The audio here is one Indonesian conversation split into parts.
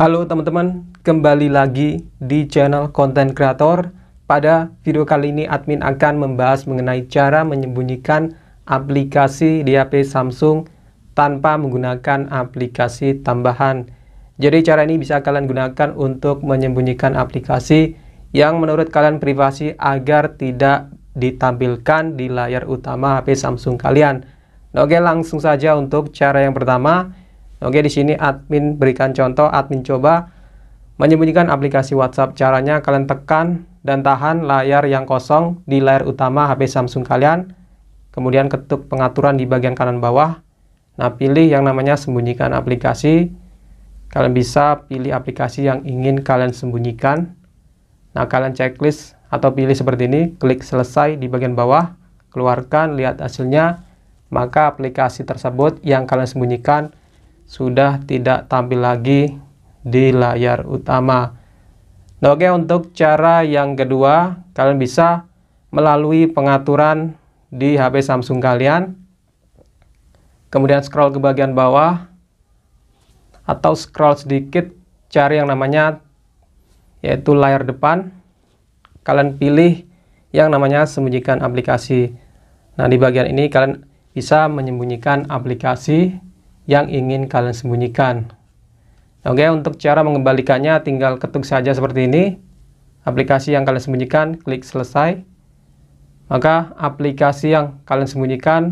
Halo teman-teman, kembali lagi di channel konten kreator. Pada video kali ini admin akan membahas mengenai cara menyembunyikan aplikasi di HP Samsung tanpa menggunakan aplikasi tambahan. Jadi cara ini bisa kalian gunakan untuk menyembunyikan aplikasi yang menurut kalian privasi agar tidak ditampilkan di layar utama HP Samsung kalian. Nah, oke langsung saja untuk cara yang pertama Oke, di sini admin berikan contoh, admin coba menyembunyikan aplikasi WhatsApp. Caranya kalian tekan dan tahan layar yang kosong di layar utama HP Samsung kalian. Kemudian ketuk pengaturan di bagian kanan bawah. Nah, pilih yang namanya sembunyikan aplikasi. Kalian bisa pilih aplikasi yang ingin kalian sembunyikan. Nah, kalian checklist atau pilih seperti ini, klik selesai di bagian bawah, keluarkan, lihat hasilnya, maka aplikasi tersebut yang kalian sembunyikan sudah tidak tampil lagi di layar utama. Nah, oke, untuk cara yang kedua, kalian bisa melalui pengaturan di HP Samsung kalian. Kemudian scroll ke bagian bawah atau scroll sedikit cari yang namanya yaitu layar depan. Kalian pilih yang namanya sembunyikan aplikasi. Nah, di bagian ini kalian bisa menyembunyikan aplikasi yang ingin kalian sembunyikan. Oke, untuk cara mengembalikannya tinggal ketuk saja seperti ini. Aplikasi yang kalian sembunyikan, klik selesai. Maka aplikasi yang kalian sembunyikan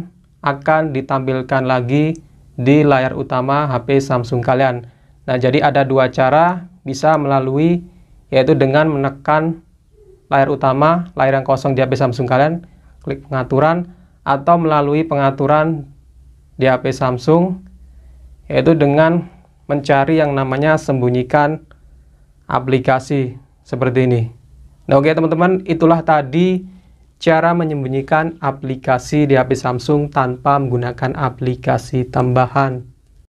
akan ditampilkan lagi di layar utama HP Samsung kalian. Nah, jadi ada dua cara bisa melalui yaitu dengan menekan layar utama, layar yang kosong di HP Samsung kalian, klik pengaturan atau melalui pengaturan di HP Samsung yaitu dengan mencari yang namanya sembunyikan aplikasi seperti ini. Nah, oke okay, teman-teman, itulah tadi cara menyembunyikan aplikasi di HP Samsung tanpa menggunakan aplikasi tambahan.